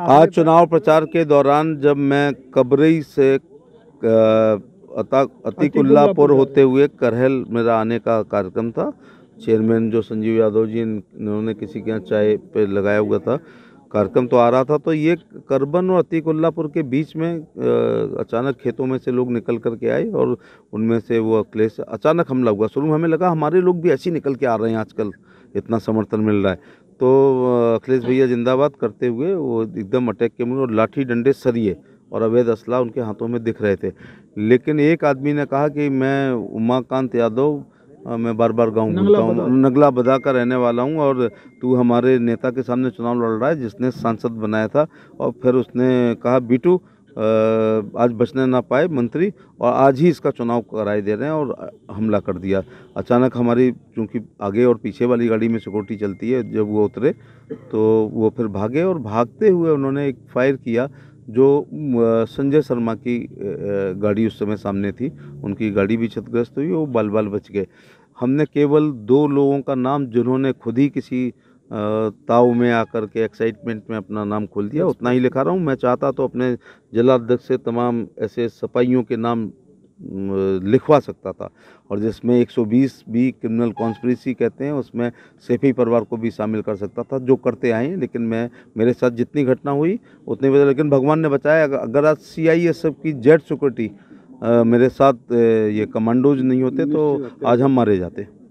आज चुनाव प्रचार के दौरान जब मैं कबरई से अतिकुल्लापुर होते हुए करहल मेरा आने का कार्यक्रम था चेयरमैन जो संजीव यादव जी इन्होंने किसी के यहाँ चाय पे लगाया हुआ था कार्यक्रम तो आ रहा था तो ये करबन और अतिकुल्लापुर के बीच में अचानक खेतों में से लोग निकल कर के आए और उनमें से वो अखिलेश अचानक हमला हुआ शुरू में हमें लगा हमारे लोग भी ऐसे निकल के आ रहे हैं आजकल इतना समर्थन मिल रहा है तो अखिलेश हाँ। भैया जिंदाबाद करते हुए वो एकदम अटैक के मिले और लाठी डंडे सरिए और अवैध असलाह उनके हाथों में दिख रहे थे लेकिन एक आदमी ने कहा कि मैं उमाकांत यादव मैं बार बार गाँव घूमता हूँ नगला बदा का रहने वाला हूँ और तू हमारे नेता के सामने चुनाव लड़ रहा है जिसने सांसद बनाया था और फिर उसने कहा बीटू आज बचने ना पाए मंत्री और आज ही इसका चुनाव कराए दे रहे हैं और हमला कर दिया अचानक हमारी चूँकि आगे और पीछे वाली गाड़ी में सिक्योरिटी चलती है जब वो उतरे तो वो फिर भागे और भागते हुए उन्होंने एक फायर किया जो संजय शर्मा की गाड़ी उस समय सामने थी उनकी गाड़ी भी क्षतिग्रस्त हुई वो बाल बाल बच गए हमने केवल दो लोगों का नाम जिन्होंने खुद ही किसी ताव में आकर के एक्साइटमेंट में अपना नाम खोल दिया उतना ही लिखा रहा हूँ मैं चाहता तो अपने जिला अध्यक्ष से तमाम ऐसे सपाइयों के नाम लिखवा सकता था और जिसमें 120 भी क्रिमिनल कॉन्स्परेसी कहते हैं उसमें सेफी परिवार को भी शामिल कर सकता था जो करते आए लेकिन मैं मेरे साथ जितनी घटना हुई उतनी वजह लेकिन भगवान ने बचाया अगर आज सी आई एस एफ की जेड सिक्योरिटी मेरे साथ ये कमांडोज नहीं होते तो आज हम मारे जाते